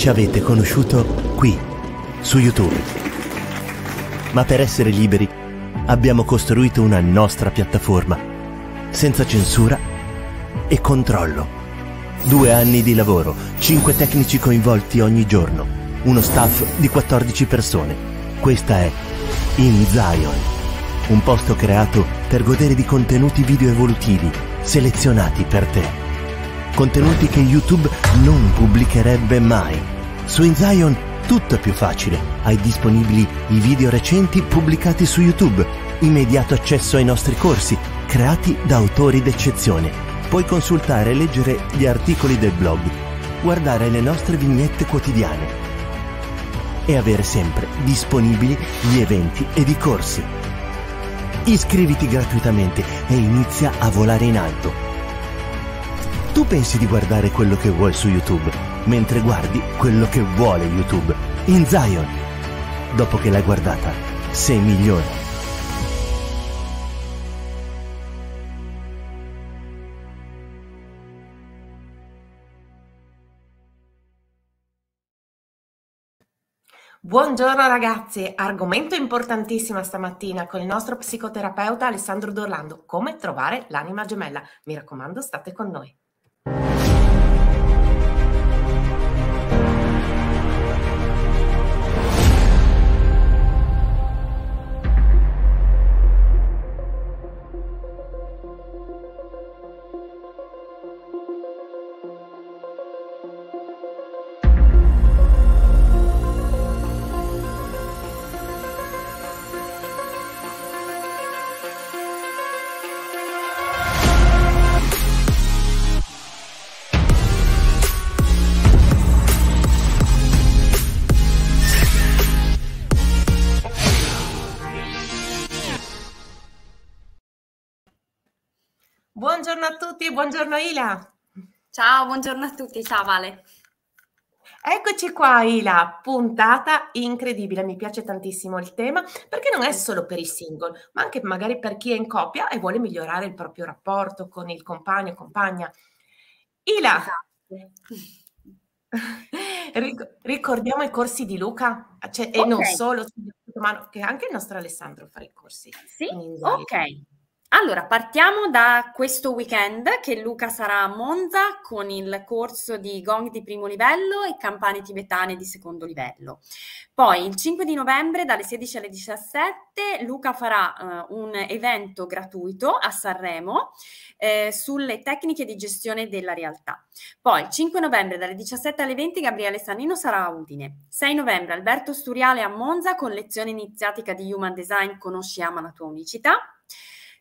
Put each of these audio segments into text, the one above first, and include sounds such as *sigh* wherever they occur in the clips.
ci avete conosciuto qui, su YouTube. Ma per essere liberi abbiamo costruito una nostra piattaforma, senza censura e controllo. Due anni di lavoro, cinque tecnici coinvolti ogni giorno, uno staff di 14 persone. Questa è In Zion, un posto creato per godere di contenuti video evolutivi selezionati per te contenuti che YouTube non pubblicherebbe mai. Su InZion tutto è più facile, hai disponibili i video recenti pubblicati su YouTube, immediato accesso ai nostri corsi, creati da autori d'eccezione. Puoi consultare e leggere gli articoli del blog, guardare le nostre vignette quotidiane e avere sempre disponibili gli eventi ed i corsi. Iscriviti gratuitamente e inizia a volare in alto tu pensi di guardare quello che vuoi su YouTube, mentre guardi quello che vuole YouTube. In Zion. Dopo che l'hai guardata, sei migliore. Buongiorno ragazzi, argomento importantissimo stamattina con il nostro psicoterapeuta Alessandro D'Orlando, come trovare l'anima gemella. Mi raccomando, state con noi. buongiorno Ila. Ciao, buongiorno a tutti, ciao Vale. Eccoci qua Ila, puntata incredibile, mi piace tantissimo il tema perché non è solo per i single, ma anche magari per chi è in coppia e vuole migliorare il proprio rapporto con il compagno o compagna. Ila, esatto. *laughs* ricordiamo i corsi di Luca cioè, okay. e non solo, ma anche il nostro Alessandro fa i corsi. Sì, ok. Allora, partiamo da questo weekend che Luca sarà a Monza con il corso di gong di primo livello e campane tibetane di secondo livello. Poi il 5 di novembre dalle 16 alle 17 Luca farà uh, un evento gratuito a Sanremo eh, sulle tecniche di gestione della realtà. Poi il 5 novembre dalle 17 alle 20 Gabriele Sannino sarà a Udine. 6 novembre Alberto Sturiale a Monza con lezione iniziatica di Human Design Conosci ama la tua unicità.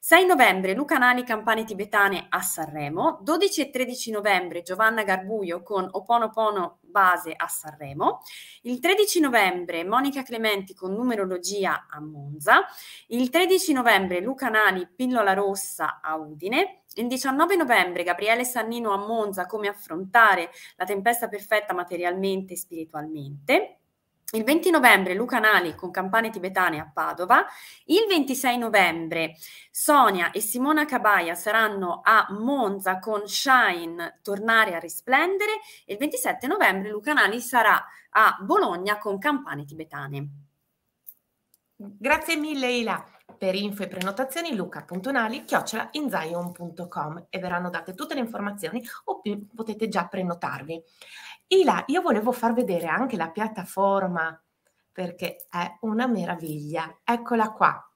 6 novembre Luca Nani Campane Tibetane a Sanremo, 12 e 13 novembre Giovanna Garbuio con Oponopono Base a Sanremo, il 13 novembre Monica Clementi con Numerologia a Monza, il 13 novembre Luca Nani Pillola Rossa a Udine, il 19 novembre Gabriele Sannino a Monza come affrontare la tempesta perfetta materialmente e spiritualmente, il 20 novembre Luca Nali con Campane Tibetane a Padova, il 26 novembre Sonia e Simona Cabaia saranno a Monza con Shine Tornare a risplendere e il 27 novembre Luca Nali sarà a Bologna con Campane Tibetane. Grazie mille Ila. Per info e prenotazioni luca.nali chiocciolainzion.com e verranno date tutte le informazioni o potete già prenotarvi. Ila, io volevo far vedere anche la piattaforma perché è una meraviglia. Eccola qua,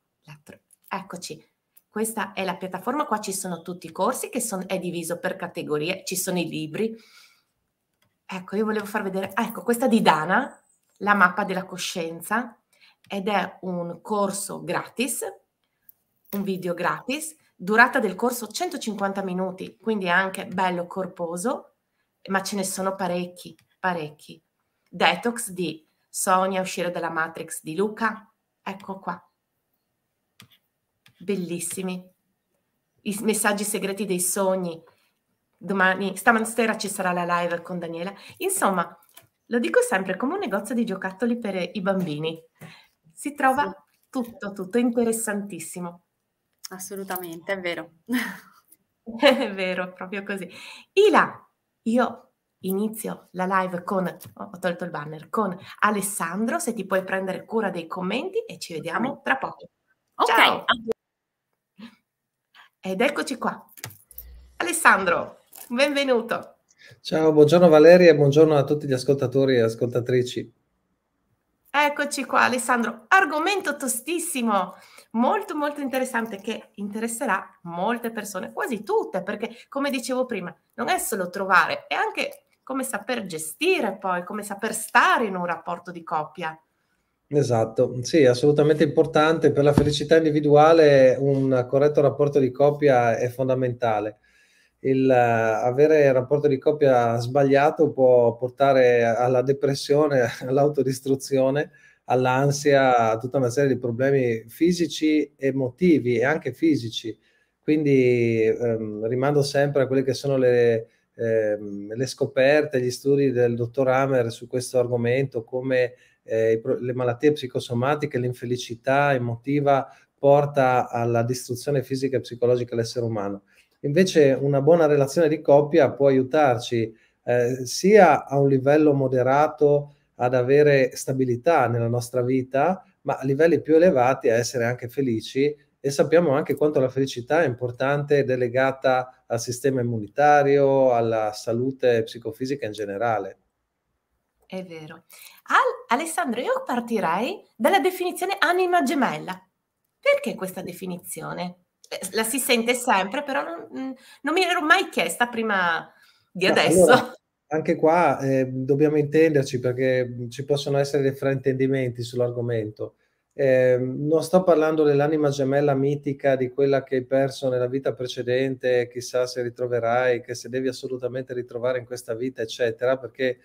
eccoci. Questa è la piattaforma, qua ci sono tutti i corsi che son, è diviso per categorie, ci sono i libri. Ecco, io volevo far vedere, ecco, questa di Dana, la mappa della coscienza, ed è un corso gratis, un video gratis, durata del corso 150 minuti, quindi è anche bello corposo ma ce ne sono parecchi, parecchi. Detox di Sonia, uscire dalla Matrix di Luca, ecco qua. Bellissimi. I messaggi segreti dei sogni. Domani, stamattina ci sarà la live con Daniela. Insomma, lo dico sempre come un negozio di giocattoli per i bambini. Si trova sì. tutto, tutto interessantissimo. Assolutamente, è vero. *laughs* è vero, proprio così. Ila, io inizio la live con, ho tolto il banner, con Alessandro, se ti puoi prendere cura dei commenti e ci vediamo tra poco. Ok. Ciao. Ed eccoci qua. Alessandro, benvenuto. Ciao, buongiorno Valeria e buongiorno a tutti gli ascoltatori e ascoltatrici. Eccoci qua Alessandro, argomento tostissimo molto molto interessante che interesserà molte persone, quasi tutte, perché come dicevo prima, non è solo trovare, è anche come saper gestire poi, come saper stare in un rapporto di coppia. Esatto, sì, assolutamente importante. Per la felicità individuale un corretto rapporto di coppia è fondamentale. Il, uh, avere il rapporto di coppia sbagliato può portare alla depressione, *laughs* all'autodistruzione all'ansia, a tutta una serie di problemi fisici, emotivi e anche fisici. Quindi ehm, rimando sempre a quelle che sono le, ehm, le, scoperte, gli studi del dottor Hammer su questo argomento, come eh, le malattie psicosomatiche, l'infelicità emotiva porta alla distruzione fisica e psicologica dell'essere umano. Invece una buona relazione di coppia può aiutarci eh, sia a un livello moderato ad avere stabilità nella nostra vita, ma a livelli più elevati a essere anche felici e sappiamo anche quanto la felicità è importante ed è legata al sistema immunitario, alla salute psicofisica in generale. È vero. Al- Alessandro, io partirei dalla definizione anima gemella. Perché questa definizione? Eh, la si sente sempre, però non, mm, non me l'ero mai chiesta prima di adesso. Allora, anche qua eh, dobbiamo intenderci perché ci possono essere dei fraintendimenti sull'argomento. Eh, non sto parlando dell'anima gemella mitica di quella che hai perso nella vita precedente, chissà se ritroverai, che se devi assolutamente ritrovare in questa vita, eccetera, perché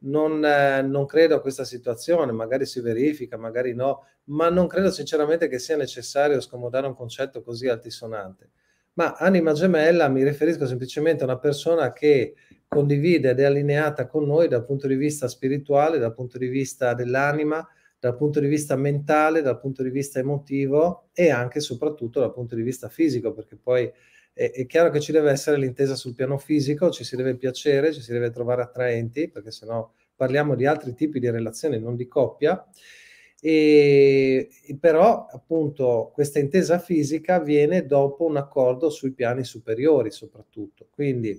non, eh, non credo a questa situazione, magari si verifica, magari no, ma non credo sinceramente che sia necessario scomodare un concetto così altisonante ma anima gemella mi riferisco semplicemente a una persona che condivide ed è allineata con noi dal punto di vista spirituale, dal punto di vista dell'anima, dal punto di vista mentale, dal punto di vista emotivo e anche e soprattutto dal punto di vista fisico, perché poi è, è, chiaro che ci deve essere l'intesa sul piano fisico, ci si deve piacere, ci si deve trovare attraenti, perché sennò parliamo di altri tipi di relazioni, non di coppia. E, e però appunto questa intesa fisica viene dopo un accordo sui piani superiori soprattutto. Quindi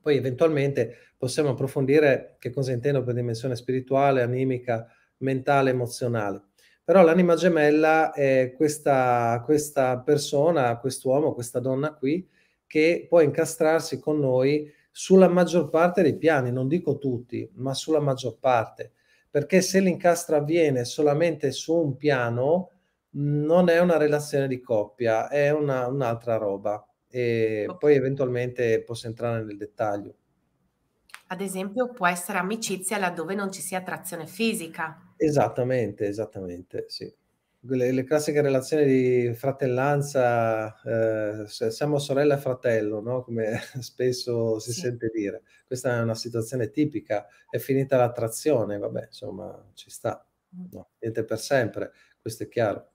poi eventualmente possiamo approfondire che cosa intendo per dimensione spirituale, animica, mentale, emozionale. Però l'anima gemella è questa, questa persona, quest'uomo, questa donna qui, che può incastrarsi con noi sulla maggior parte dei piani, non dico tutti, ma sulla maggior parte perché se l'incastro avviene solamente su un piano, non è una relazione di coppia, è una, un'altra roba. E okay. poi eventualmente posso entrare nel dettaglio. Ad esempio, può essere amicizia laddove non ci sia attrazione fisica. Esattamente, esattamente, sì le, le classiche relazioni di fratellanza, eh, siamo sorella e fratello, no? come *laughs* spesso si sì. sente dire. Questa è una situazione tipica, è finita l'attrazione, vabbè, insomma, ci sta, mm. no? niente per sempre, questo è chiaro.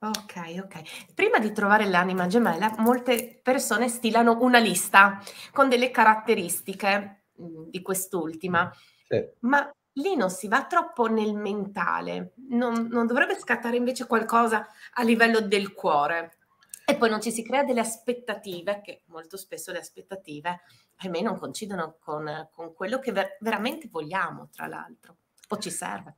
Ok, ok. Prima di trovare l'anima gemella, molte persone stilano una lista con delle caratteristiche mm, di quest'ultima. Sì. Ma lì non si va troppo nel mentale, non, non, dovrebbe scattare invece qualcosa a livello del cuore. E poi non ci si crea delle aspettative, che molto spesso le aspettative, ahimè, non coincidono con, con quello che ver- veramente vogliamo, tra l'altro, o ci serve.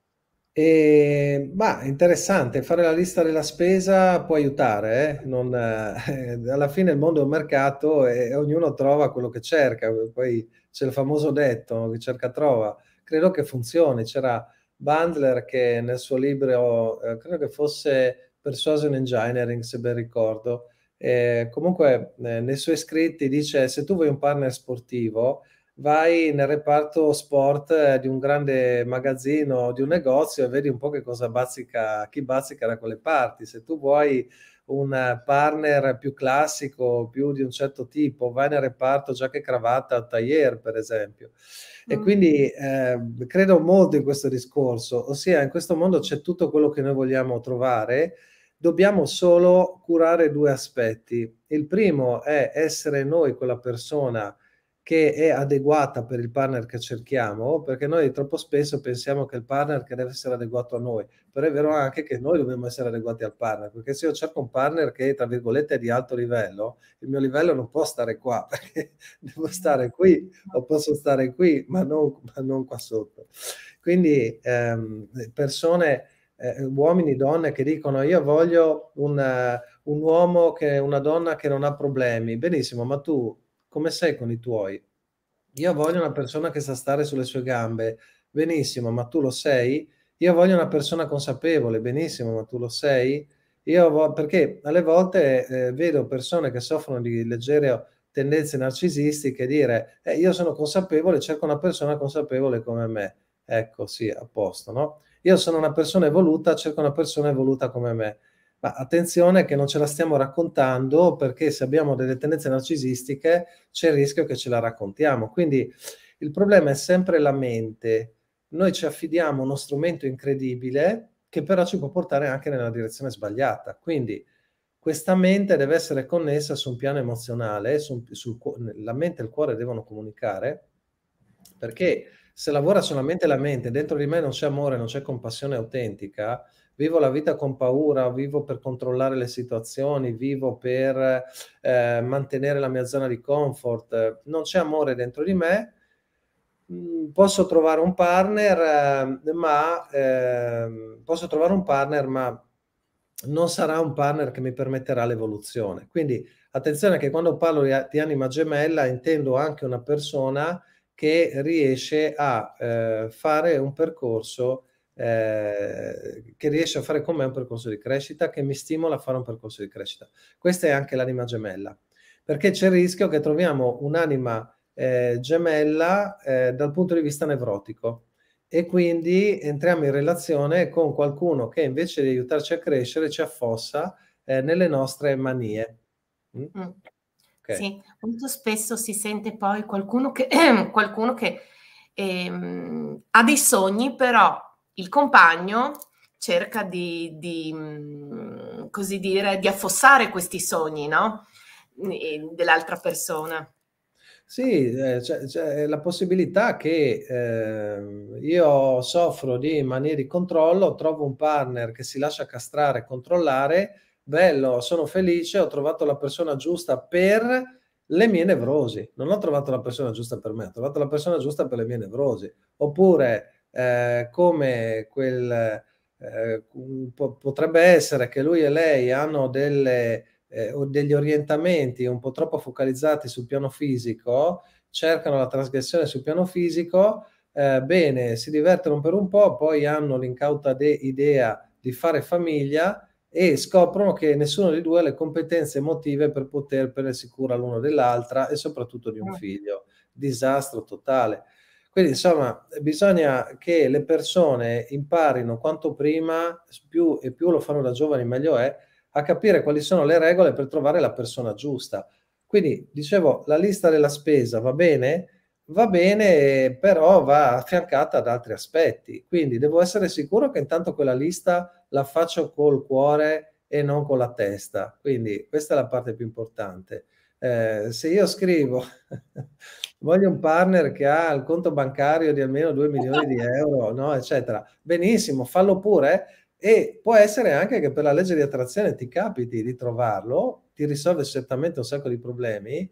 E, ma interessante, fare la lista della spesa può aiutare, eh? Non, eh, alla fine il mondo è un mercato e ognuno trova quello che cerca, poi c'è il famoso detto, chi cerca trova credo che funzioni. C'era Bandler che nel suo libro, eh, credo che fosse Persuasion Engineering, se ben ricordo, eh, comunque eh, nei suoi scritti dice se tu vuoi un partner sportivo, vai nel reparto sport eh, di un grande magazzino o di un negozio e vedi un po' che cosa bazzica, chi bazzica da quelle parti. Se tu vuoi un partner più classico, più di un certo tipo, vai nel reparto giacca e cravatta o tailleur, per esempio. E mm. quindi eh, credo molto in questo discorso, ossia in questo mondo c'è tutto quello che noi vogliamo trovare, dobbiamo solo curare due aspetti. Il primo è essere noi quella persona che è adeguata per il partner che cerchiamo, perché noi troppo spesso pensiamo che il partner che deve essere adeguato a noi, però è vero anche che noi dobbiamo essere adeguati al partner, perché se io cerco un partner che tra virgolette è di alto livello, il mio livello non può stare qua, *laughs* perché devo stare qui o posso stare qui, ma non, ma non qua sotto. Quindi ehm, persone... Eh, uomini, donne che dicono io voglio un, un uomo che una donna che non ha problemi. Benissimo, ma tu come sei con i tuoi? Io voglio una persona che sa stare sulle sue gambe, benissimo, ma tu lo sei? Io voglio una persona consapevole, benissimo, ma tu lo sei? Io vo- perché alle volte eh, vedo persone che soffrono di leggere tendenze narcisistiche dire eh, io sono consapevole, cerco una persona consapevole come me. Ecco, sì, a posto, no? Io sono una persona evoluta, cerco una persona evoluta come me. Ma attenzione che non ce la stiamo raccontando perché se abbiamo delle tendenze narcisistiche c'è il rischio che ce la raccontiamo. Quindi il problema è sempre la mente. Noi ci affidiamo uno strumento incredibile che però ci può portare anche nella direzione sbagliata. Quindi questa mente deve essere connessa su un piano emozionale, su, sul, la mente e il cuore devono comunicare, perché se lavora solamente la mente, dentro di me non c'è amore, non c'è compassione autentica, vivo la vita con paura, vivo per controllare le situazioni, vivo per eh, mantenere la mia zona di comfort, non c'è amore dentro di me, mm, posso trovare un partner, eh, ma eh, posso trovare un partner, ma non sarà un partner che mi permetterà l'evoluzione. Quindi attenzione che quando parlo di, anima gemella intendo anche una persona che riesce a eh, fare un percorso eh, che riesce a fare con me un percorso di crescita, che mi stimola a fare un percorso di crescita. Questa è anche l'anima gemella, perché c'è il rischio che troviamo un'anima eh, gemella eh, dal punto di vista nevrotico e quindi entriamo in relazione con qualcuno che invece di aiutarci a crescere ci affossa eh, nelle nostre manie. Mm? Mm. Okay. Sì, molto spesso si sente poi qualcuno che, *clears throat* qualcuno che ehm, ha dei sogni, però il compagno cerca di, di, mm, così dire, di affossare questi sogni no? Mm, dell'altra persona. Sì, eh, c'è, c'è, la possibilità che eh, io soffro di mania di controllo, trovo un partner che si lascia castrare, controllare, bello, sono felice, ho trovato la persona giusta per le mie nevrosi. Non ho trovato la persona giusta per me, ho trovato la persona giusta per le mie nevrosi. Oppure eh, come quel, eh, potrebbe essere che lui e lei hanno delle, eh, degli orientamenti un po' troppo focalizzati sul piano fisico, cercano la trasgressione sul piano fisico, eh, bene, si divertono per un po', poi hanno l'incauta de- idea di fare famiglia e scoprono che nessuno di due ha le competenze emotive per poter prendersi cura l'uno dell'altra e soprattutto di un ah. figlio. Disastro totale. Quindi insomma bisogna che le persone imparino quanto prima, più, e più lo fanno da giovani meglio è, a capire quali sono le regole per trovare la persona giusta. Quindi dicevo, la lista della spesa va bene, va bene, però va affiancata ad altri aspetti. Quindi devo essere sicuro che intanto quella lista la faccio col cuore e non con la testa. Quindi questa è la parte più importante. Eh, se io scrivo voglio un partner che ha il conto bancario di almeno 2 milioni di euro, no? eccetera. Benissimo, fallo pure e può essere anche che per la legge di attrazione ti capiti di trovarlo, ti risolve certamente un sacco di problemi,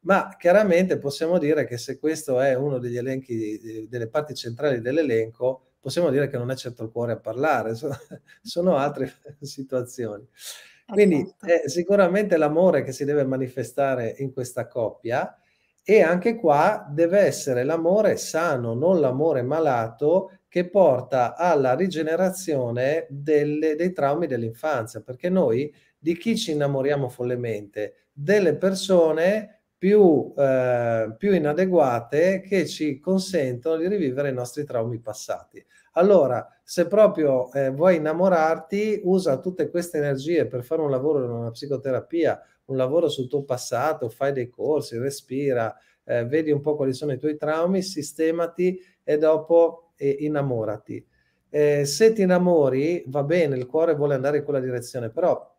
ma chiaramente possiamo dire che se questo è uno degli elenchi, delle parti centrali dell'elenco, possiamo dire che non è certo il cuore a parlare, *laughs* sono altre *laughs* situazioni. Quindi esatto. è sicuramente l'amore che si deve manifestare in questa coppia, e anche qua deve essere l'amore sano, non l'amore malato che porta alla rigenerazione delle, dei traumi dell'infanzia, perché noi di chi ci innamoriamo follemente? Delle persone più, eh, più inadeguate che ci consentono di rivivere i nostri traumi passati. Allora, se proprio eh, vuoi innamorarti, usa tutte queste energie per fare un lavoro in una psicoterapia un lavoro sul tuo passato, fai dei corsi, respira, eh, vedi un po' quali sono i tuoi traumi, sistemati e dopo eh, innamorati. Eh, se ti innamori, va bene, il cuore vuole andare in quella direzione, però,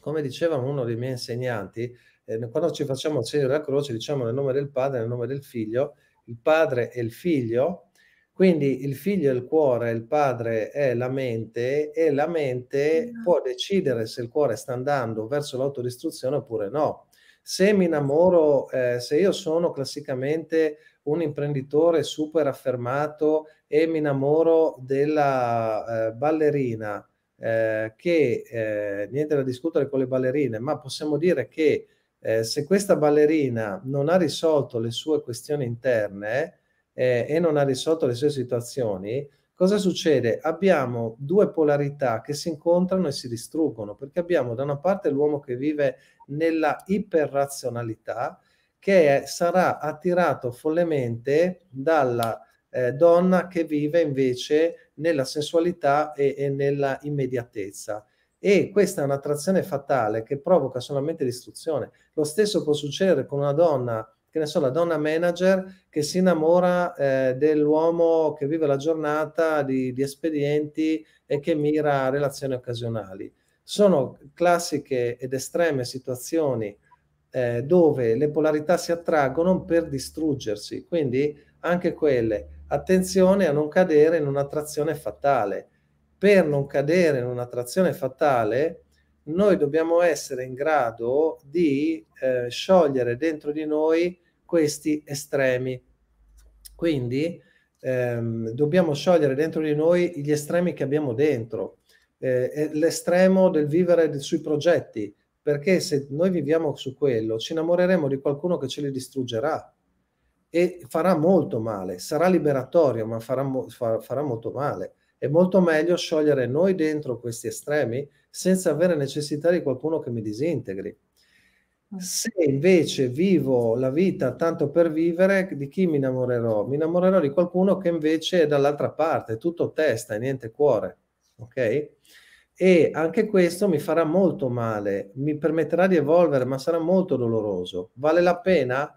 come diceva uno dei miei insegnanti, eh, quando ci facciamo il segno della croce, diciamo nel nome del Padre, nel nome del Figlio, il Padre e il Figlio quindi il figlio è il cuore, il padre è la mente e la mente no. Esatto. può decidere se il cuore sta andando verso l'autodistruzione oppure no. Se mi innamoro, eh, se io sono classicamente un imprenditore super affermato e mi innamoro della eh, ballerina, eh, che eh, niente da discutere con le ballerine, ma possiamo dire che eh, se questa ballerina non ha risolto le sue questioni interne, eh, e non ha risolto le sue situazioni, cosa succede? Abbiamo due polarità che si incontrano e si distruggono, perché abbiamo da una parte l'uomo che vive nella iperrazionalità, che è, sarà attirato follemente dalla eh, donna che vive invece nella sensualità e, e nella immediatezza. E questa è un'attrazione fatale che provoca solamente distruzione. Lo stesso può succedere con una donna che ne so, la donna manager che si innamora eh, dell'uomo che vive la giornata di, di espedienti e che mira a relazioni occasionali. Sono classiche ed estreme situazioni eh, dove le polarità si attraggono per distruggersi, quindi anche quelle. Attenzione a non cadere in un'attrazione fatale. Per non cadere in un'attrazione fatale, noi dobbiamo essere in grado di eh, sciogliere dentro di noi questi estremi. Quindi ehm, dobbiamo sciogliere dentro di noi gli estremi che abbiamo dentro, eh, l'estremo del vivere sui progetti, perché se noi viviamo su quello ci innamoreremo di qualcuno che ce li distruggerà e farà molto male, sarà liberatorio ma farà, farà molto male. È molto meglio sciogliere noi dentro questi estremi senza avere necessità di qualcuno che mi disintegri. Mm. Se invece vivo la vita tanto per vivere, di chi mi innamorerò? Mi innamorerò di qualcuno che invece è dall'altra parte, tutto testa e niente cuore, ok? E anche questo mi farà molto male, mi permetterà di evolvere, ma sarà molto doloroso. Vale la pena?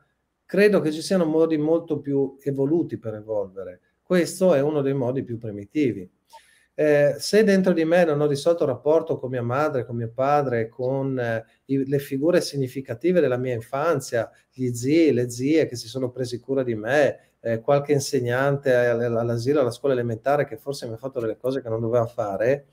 Credo che ci siano modi molto più evoluti per evolvere. Questo è uno dei modi più primitivi eh, se dentro di me non ho risolto il rapporto con mia madre, con mio padre, con eh, i, le figure significative della mia infanzia, gli zii, le zie che si sono presi cura di me, eh, qualche insegnante all'asilo, alla scuola elementare che forse mi ha fatto delle cose che non doveva fare,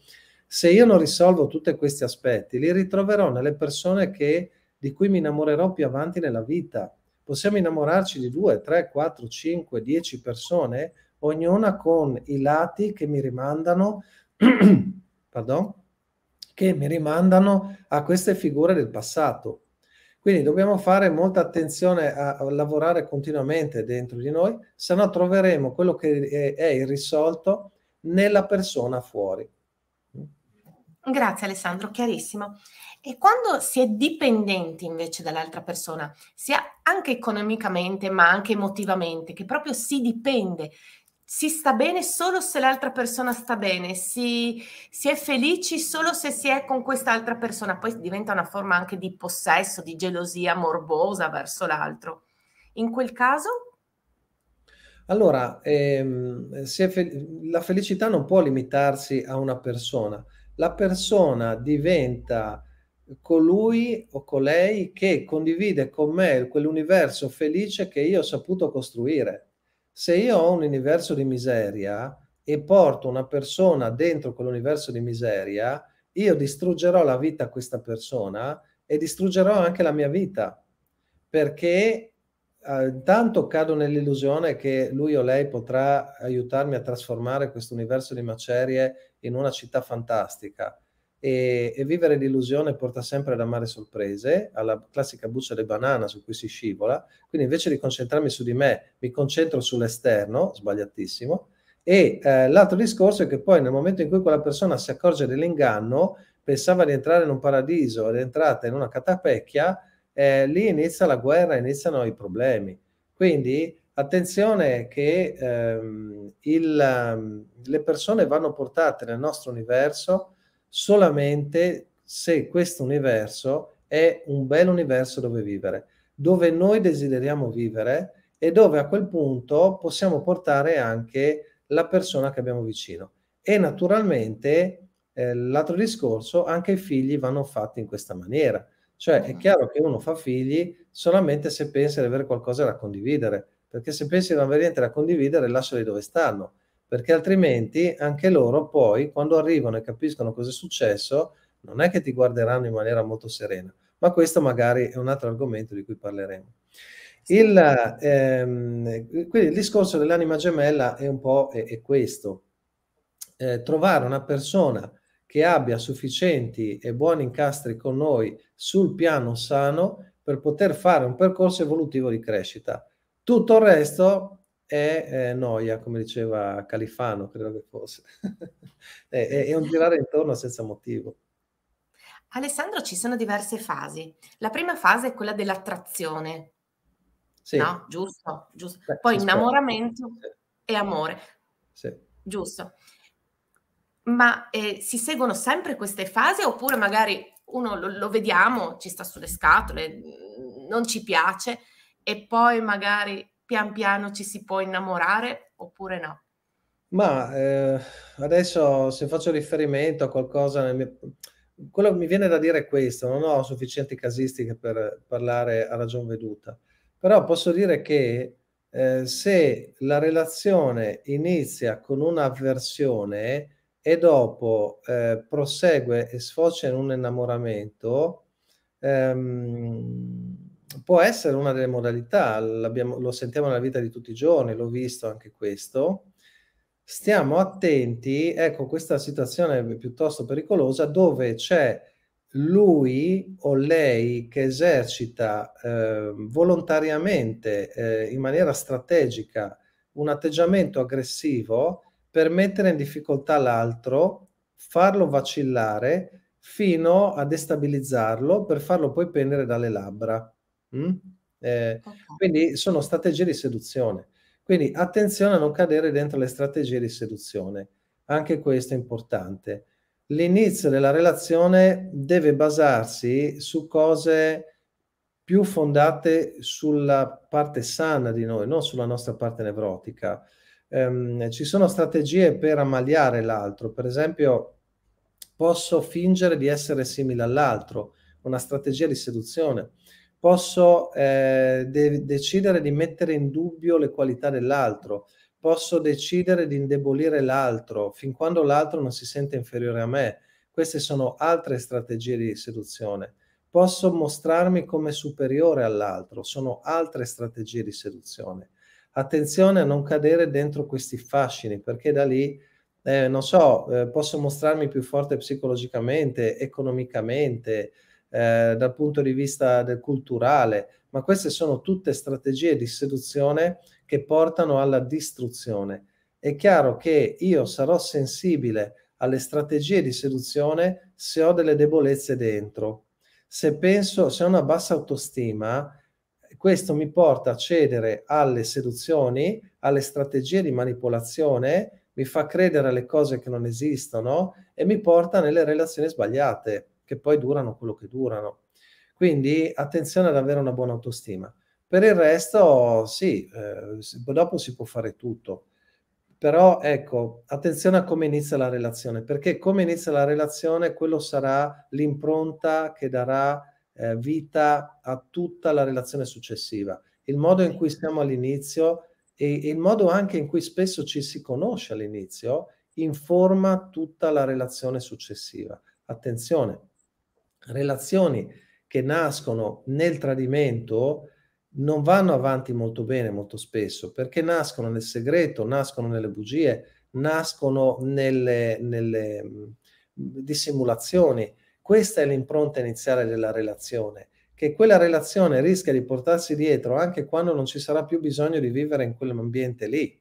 se io non risolvo tutti questi aspetti, li ritroverò nelle persone che, di cui mi innamorerò più avanti nella vita. Possiamo innamorarci di due, tre, quattro, cinque, dieci persone, ognuna con i lati che mi rimandano, *clears throat* pardon, che mi rimandano a queste figure del passato. Quindi dobbiamo fare molta attenzione a, lavorare continuamente dentro di noi, se no troveremo quello che è, è irrisolto nella persona fuori. Grazie Alessandro, chiarissimo. E quando si è dipendenti invece dall'altra persona, sia anche economicamente ma anche emotivamente, che proprio si dipende si sta bene solo se l'altra persona sta bene, si, si, è felici solo se si è con quest'altra persona, poi diventa una forma anche di possesso, di gelosia morbosa verso l'altro. In quel caso? Allora, ehm, fe- la felicità non può limitarsi a una persona, la persona diventa colui o colei che condivide con me quell'universo felice che io ho saputo costruire se io ho un universo di miseria e porto una persona dentro quell'universo di miseria, io distruggerò la vita a questa persona e distruggerò anche la mia vita, perché eh, intanto cado nell'illusione che lui o lei potrà aiutarmi a trasformare questo universo di macerie in una città fantastica e, e, vivere l'illusione porta sempre ad amare sorprese, alla classica buccia di banana su cui si scivola. Quindi invece di concentrarmi su di me, mi concentro sull'esterno, sbagliatissimo. E eh, l'altro discorso è che poi nel momento in cui quella persona si accorge dell'inganno, pensava di entrare in un paradiso ed è entrata in una catapecchia, eh, lì inizia la guerra, iniziano i problemi. Quindi attenzione che ehm, il, ehm, le persone vanno portate nel nostro universo solamente se questo universo è un bel universo dove vivere, dove noi desideriamo vivere e dove a quel punto possiamo portare anche la persona che abbiamo vicino. E naturalmente, eh, l'altro discorso, anche i figli vanno fatti in questa maniera. Cioè è chiaro che uno fa figli solamente se pensa di avere qualcosa da condividere, perché se pensi di non avere niente da condividere, lasciali dove stanno perché altrimenti anche loro poi quando arrivano e capiscono cosa è successo non è che ti guarderanno in maniera molto serena, ma questo magari è un altro argomento di cui parleremo. Il, ehm, quindi il discorso dell'anima gemella è un po' è, è questo, eh, trovare una persona che abbia sufficienti e buoni incastri con noi sul piano sano per poter fare un percorso evolutivo di crescita. Tutto il resto è eh, noia, come diceva Califano, credo che fosse. *laughs* è, è, è un girare intorno senza motivo. Alessandro, ci sono diverse fasi. La prima fase è quella dell'attrazione. Sì. No, giusto, giusto. Beh, Poi innamoramento sì. e amore. Sì. Giusto. Ma eh, si seguono sempre queste fasi oppure magari uno lo, lo, vediamo, ci sta sulle scatole, mm, non ci piace e poi magari pian piano ci si può innamorare oppure no? Ma eh, adesso se faccio riferimento a qualcosa, mio... quello che mi viene da dire è questo, non ho sufficienti casistiche per parlare a ragion veduta, però posso dire che eh, se la relazione inizia con un'avversione e dopo eh, prosegue e sfocia in un innamoramento, ehm, può essere una delle modalità, lo sentiamo nella vita di tutti i giorni, l'ho visto anche questo. Stiamo attenti, ecco questa situazione piuttosto pericolosa dove c'è lui o lei che esercita eh, volontariamente, eh, in maniera strategica, un atteggiamento aggressivo per mettere in difficoltà l'altro, farlo vacillare fino a destabilizzarlo per farlo poi pendere dalle labbra. Mm? Eh, okay. Quindi sono strategie di seduzione. Quindi attenzione a non cadere dentro le strategie di seduzione, anche questo è importante. L'inizio della relazione deve basarsi su cose più fondate sulla parte sana di noi, non sulla nostra parte nevrotica. Um, ci sono strategie per ammaliare l'altro, per esempio posso fingere di essere simile all'altro, una strategia di seduzione posso eh, de- decidere di mettere in dubbio le qualità dell'altro, posso decidere di indebolire l'altro fin quando l'altro non si sente inferiore a me. Queste sono altre strategie di seduzione. Posso mostrarmi come superiore all'altro, sono altre strategie di seduzione. Attenzione a non cadere dentro questi fascini, perché da lì, eh, non so, eh, posso mostrarmi più forte psicologicamente, economicamente, eh, dal punto di vista del culturale, ma queste sono tutte strategie di seduzione che portano alla distruzione. È chiaro che io sarò sensibile alle strategie di seduzione se ho delle debolezze dentro. Se penso, se ho una bassa autostima, questo mi porta a cedere alle seduzioni, alle strategie di manipolazione, mi fa credere alle cose che non esistono e mi porta nelle relazioni sbagliate che poi durano quello che durano. Quindi attenzione ad avere una buona autostima. Per il resto, sì, eh, dopo si può fare tutto. Però ecco, attenzione a come inizia la relazione, perché come inizia la relazione, quello sarà l'impronta che darà eh, vita a tutta la relazione successiva. Il modo in cui stiamo all'inizio e il modo anche in cui spesso ci si conosce all'inizio informa tutta la relazione successiva. Attenzione, relazioni che nascono nel tradimento non vanno avanti molto bene molto spesso perché nascono nel segreto, nascono nelle bugie, nascono nelle, nelle dissimulazioni. Questa è l'impronta iniziale della relazione, che quella relazione rischia di portarsi dietro anche quando non ci sarà più bisogno di vivere in quell'ambiente lì.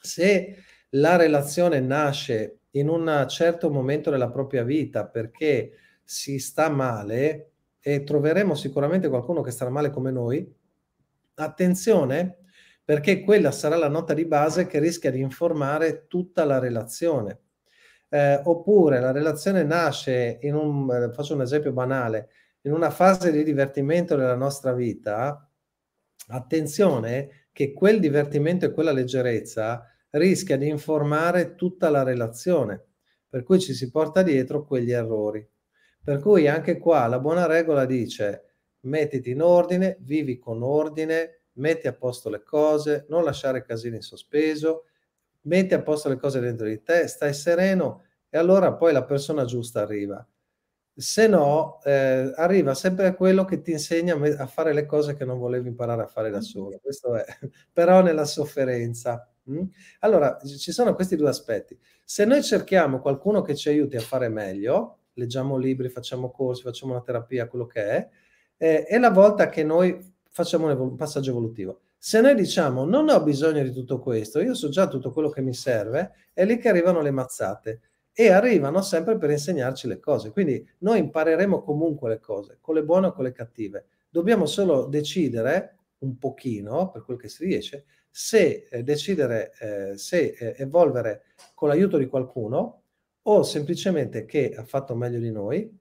Se la relazione nasce in un certo momento della propria vita perché si sta male e troveremo sicuramente qualcuno che starà male come noi, attenzione perché quella sarà la nota di base che rischia di informare tutta la relazione. Eh, oppure la relazione nasce in un, eh, faccio un esempio banale, in una fase di divertimento della nostra vita, attenzione che quel divertimento e quella leggerezza rischia di informare tutta la relazione, per cui ci si porta dietro quegli errori. Per cui anche qua la buona regola dice mettiti in ordine, vivi con ordine, metti a posto le cose, non lasciare casino in sospeso, metti a posto le cose dentro di te, stai sereno e allora poi la persona giusta arriva. Se no, eh, arriva sempre quello che ti insegna a fare le cose che non volevi imparare a fare da mm-hmm. solo. Questo è, *laughs* però nella sofferenza. Mm? Allora, ci sono questi due aspetti. Se noi cerchiamo qualcuno che ci aiuti a fare meglio, leggiamo libri, facciamo corsi, facciamo una terapia, quello che è, eh, è la volta che noi facciamo un, evol- passaggio evolutivo. Se noi diciamo non ho bisogno di tutto questo, io so già tutto quello che mi serve, è lì che arrivano le mazzate e arrivano sempre per insegnarci le cose. Quindi noi impareremo comunque le cose, con le buone o con le cattive. Dobbiamo solo decidere un pochino, per quel che si riesce, se eh, decidere, eh, se eh, evolvere con l'aiuto di qualcuno o semplicemente che ha fatto meglio di noi,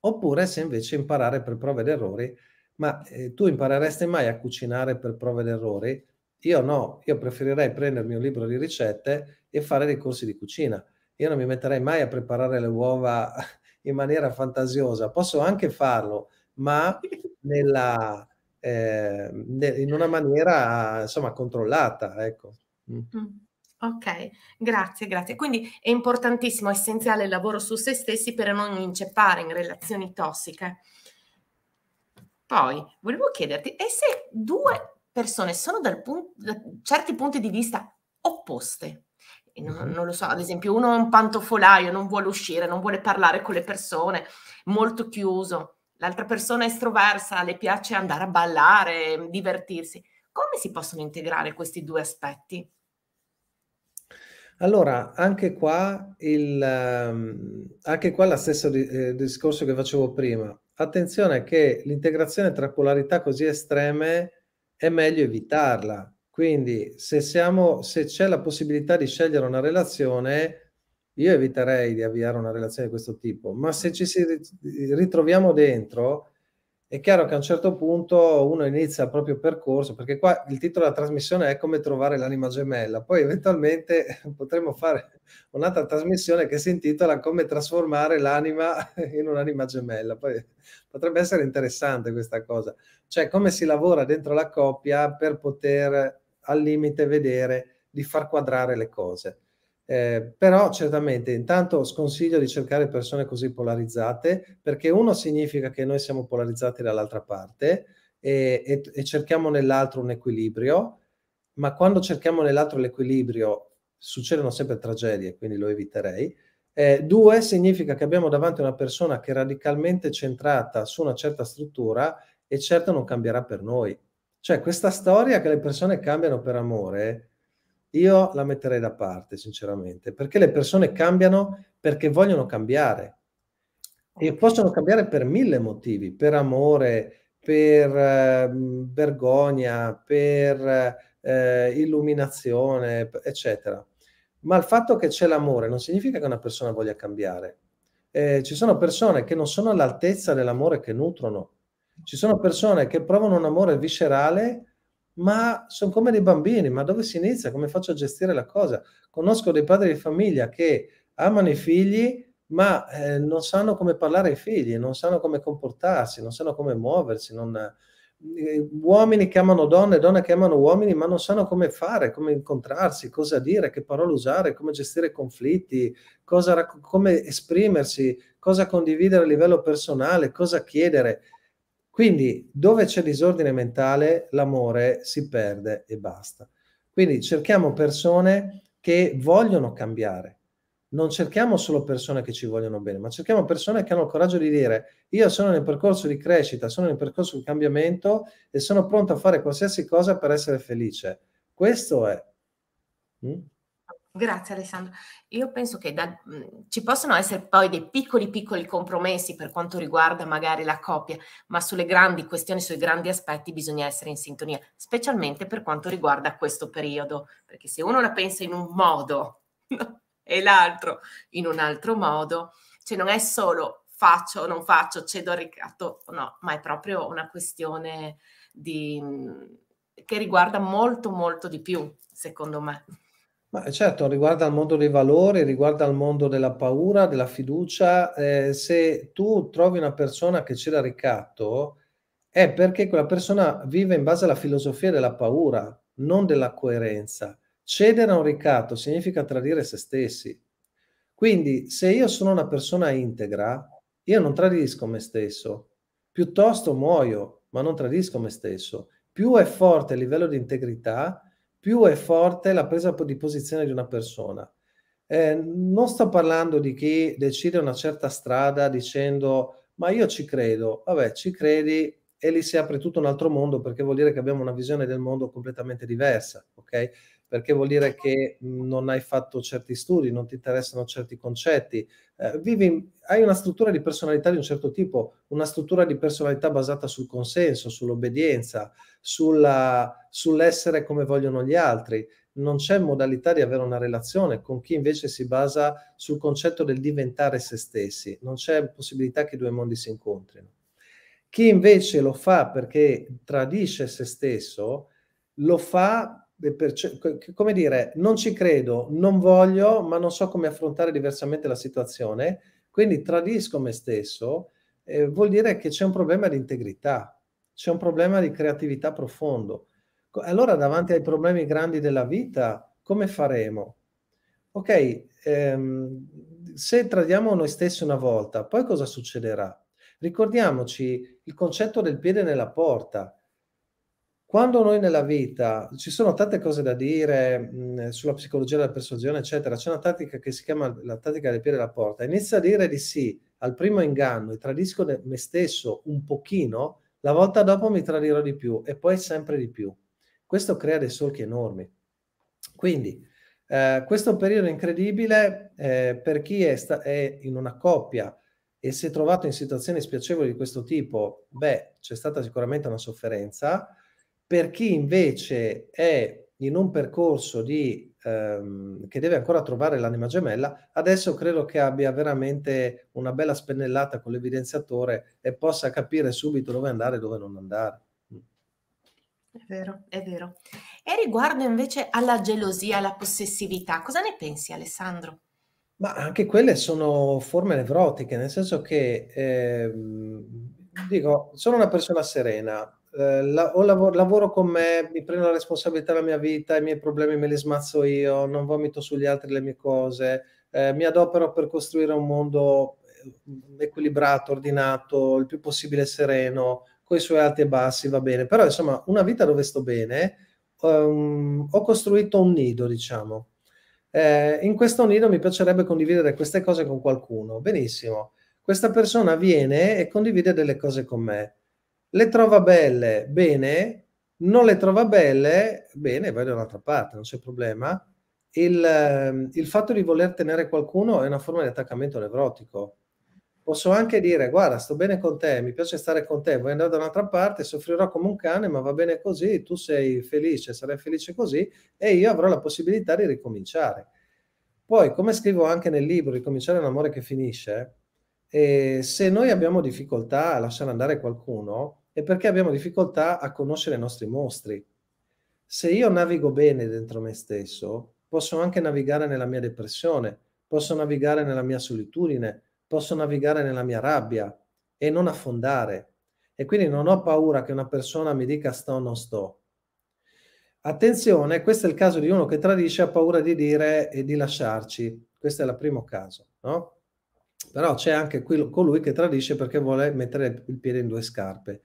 oppure se invece imparare per prove ed errori, ma eh, tu impareresti mai a cucinare per prove ed errori? Io no, io preferirei prendermi un libro di ricette e fare dei corsi di cucina. Io non mi metterei mai a preparare le uova *laughs* in maniera fantasiosa. Posso anche farlo, ma nella, eh, in una maniera insomma controllata, ecco. Mm. mm. Ok, grazie, grazie. Quindi è importantissimo, è essenziale il lavoro su se stessi per non inceppare in relazioni tossiche. Poi, volevo chiederti, e se due persone sono pun- da certi punti di vista opposte? Non, non, lo so, ad esempio uno è un pantofolaio, non vuole uscire, non vuole parlare con le persone, molto chiuso. L'altra persona è estroversa, le piace andare a ballare, divertirsi. Come si possono integrare questi due aspetti? Allora, anche qua, il, ehm, anche qua la stessa eh, discorso che facevo prima. Attenzione che l'integrazione tra polarità così estreme è meglio evitarla. Quindi se, siamo, se c'è la possibilità di scegliere una relazione, io eviterei di avviare una relazione di questo tipo, ma se ci ritroviamo dentro, è chiaro che a un certo punto uno inizia il proprio percorso, perché qua il titolo della trasmissione è come trovare l'anima gemella, poi eventualmente *laughs* potremmo fare un'altra trasmissione che si intitola come trasformare l'anima *laughs* in un'anima gemella, poi potrebbe essere interessante questa cosa, cioè come si lavora dentro la coppia per poter al limite vedere di far quadrare le cose. Eh, però certamente intanto sconsiglio di cercare persone così polarizzate perché uno significa che noi siamo polarizzati dall'altra parte e, e, e cerchiamo nell'altro un equilibrio, ma quando cerchiamo nell'altro l'equilibrio succedono sempre tragedie, quindi lo eviterei. Eh, due, significa che abbiamo davanti una persona che è radicalmente centrata su una certa struttura e certo non cambierà per noi. Cioè questa storia che le persone cambiano per amore io la metterei da parte, sinceramente, perché le persone cambiano perché vogliono cambiare e possono cambiare per mille motivi, per amore, per eh, vergogna, per eh, illuminazione, eccetera. Ma il fatto che c'è l'amore non significa che una persona voglia cambiare. Eh, ci sono persone che non sono all'altezza dell'amore che nutrono. Ci sono persone che provano un amore viscerale ma sono come dei bambini, ma dove si inizia? Come faccio a gestire la cosa? Conosco dei padri di famiglia che amano i figli, ma eh, non sanno come parlare ai figli, non sanno come comportarsi, non sanno come muoversi, non... Eh, uomini che amano donne, donne che amano uomini, ma non sanno come fare, come incontrarsi, cosa dire, che parole usare, come gestire conflitti, cosa, come esprimersi, cosa condividere a livello personale, cosa chiedere quindi dove c'è disordine mentale l'amore si perde e basta. Quindi cerchiamo persone che vogliono cambiare. Non cerchiamo solo persone che ci vogliono bene, ma cerchiamo persone che hanno il coraggio di dire io sono nel percorso di crescita, sono nel percorso di cambiamento e sono pronto a fare qualsiasi cosa per essere felice. Questo è. Mm? Grazie Alessandro. Io penso che da, mh, mhmm, ci possono essere poi dei piccoli piccoli compromessi per quanto riguarda magari la coppia, ma sulle grandi questioni, sui grandi aspetti bisogna essere in sintonia, specialmente per quanto riguarda questo periodo, perché se uno la pensa in un modo *laughs* e l'altro in un altro modo, cioè non è solo faccio o non faccio, cedo al ricatto, no, ma è proprio una questione di, mhmm, che riguarda molto molto di più, secondo me. Ma eh, certo, riguarda il mondo dei valori, riguarda il mondo della paura, della fiducia. Eh, se tu trovi una persona che c'è da ricatto, è perché quella persona vive in base alla filosofia della paura, non della coerenza. Cedere a un ricatto significa tradire se stessi. Quindi, se io sono una persona integra, io non tradisco me stesso, piuttosto muoio, ma non tradisco me stesso. Più è forte il livello di integrità, più è forte la presa di posizione di una persona. Eh, non sto parlando di chi decide una certa strada dicendo ma io ci credo, vabbè ci credi e lì si apre tutto un altro mondo perché vuol dire che abbiamo una visione del mondo completamente diversa, ok? Perché vuol dire che non hai fatto certi studi, non ti interessano certi concetti, eh, vivi, hai una struttura di personalità di un certo tipo, una struttura di personalità basata sul consenso, sull'obbedienza, sulla, sull'essere come vogliono gli altri, non c'è modalità di avere una relazione con chi invece si basa sul concetto del diventare se stessi, non c'è possibilità che i due mondi si incontrino. Chi invece lo fa perché tradisce se stesso, lo fa per, come dire, non ci credo, non voglio, ma non so come affrontare diversamente la situazione, quindi tradisco me stesso, eh, vuol dire che c'è un problema di integrità, c'è un problema di creatività profondo allora davanti ai problemi grandi della vita, come faremo? Ok, ehm, se tradiamo noi stessi una volta, poi cosa succederà? Ricordiamoci il concetto del piede nella porta. Quando noi nella vita ci sono tante cose da dire mh, mm, sulla psicologia della persuasione, eccetera, c'è una tattica che si chiama la tattica del piede nella porta. Inizia a dire di sì al primo inganno e tradisco me stesso un pochino, la volta dopo mi tradirò di più e poi sempre di più. Questo crea dei solchi enormi. Quindi eh, questo è un periodo incredibile eh, per chi è, sta- è in una coppia e si è trovato in situazioni spiacevoli di questo tipo, beh, c'è stata sicuramente una sofferenza. Per chi invece è in un percorso di, ehm, che deve ancora trovare l'anima gemella, adesso credo che abbia veramente una bella spennellata con l'evidenziatore e possa capire subito dove andare e dove non andare. È vero, è vero. E riguardo invece alla gelosia, alla possessività, cosa ne pensi Alessandro? Ma anche quelle sono forme nevrotiche, nel senso che, ehm, dico, sono una persona serena, eh, la, lav- lavoro con me, mi prendo la responsabilità della mia vita, i miei problemi me li smazzo io, non vomito sugli altri le mie cose, eh, mi adopero per costruire un mondo eh, equilibrato, ordinato, il più possibile sereno, con i suoi alti e bassi, va bene, però insomma una vita dove sto bene, um, ho costruito un nido, diciamo. Eh, in questo nido mi piacerebbe condividere queste cose con qualcuno. Benissimo. Questa persona viene e condivide delle cose con me. Le trova belle, bene, non le trova belle, bene, vai da un'altra parte, non c'è problema. Il, ehm, il fatto di voler tenere qualcuno è una forma di attaccamento nevrotico posso anche dire guarda sto bene con te, mi piace stare con te, vuoi andare da un'altra parte, soffrirò come un cane, ma va bene così, tu sei felice, sarai felice così e io avrò la possibilità di ricominciare. Poi, come scrivo anche nel libro, ricominciare un amore che finisce, eh, se noi abbiamo difficoltà a lasciare andare qualcuno è perché abbiamo difficoltà a conoscere i nostri mostri. Se io navigo bene dentro me stesso, posso anche navigare nella mia depressione, posso navigare nella mia solitudine, posso navigare nella mia rabbia e non affondare. E quindi non ho paura che una persona mi dica sto o non sto. Attenzione, questo è il caso di uno che tradisce ha paura di dire e di lasciarci. Questo è il primo caso, no? Però c'è anche quello, colui che tradisce perché vuole mettere il piede in due scarpe.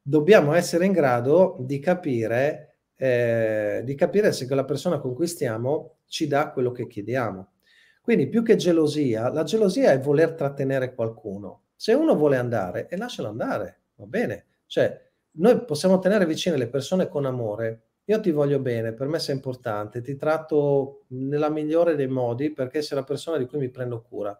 Dobbiamo essere in grado di capire, eh, di capire se quella persona con cui stiamo ci dà quello che chiediamo. Quindi più che gelosia, la gelosia è voler trattenere qualcuno. Se uno vuole andare, e lascialo andare, va bene. Cioè, noi possiamo tenere vicine le persone con amore. Io ti voglio bene, per me sei importante, ti tratto nella migliore dei modi perché sei la persona di cui mi prendo cura.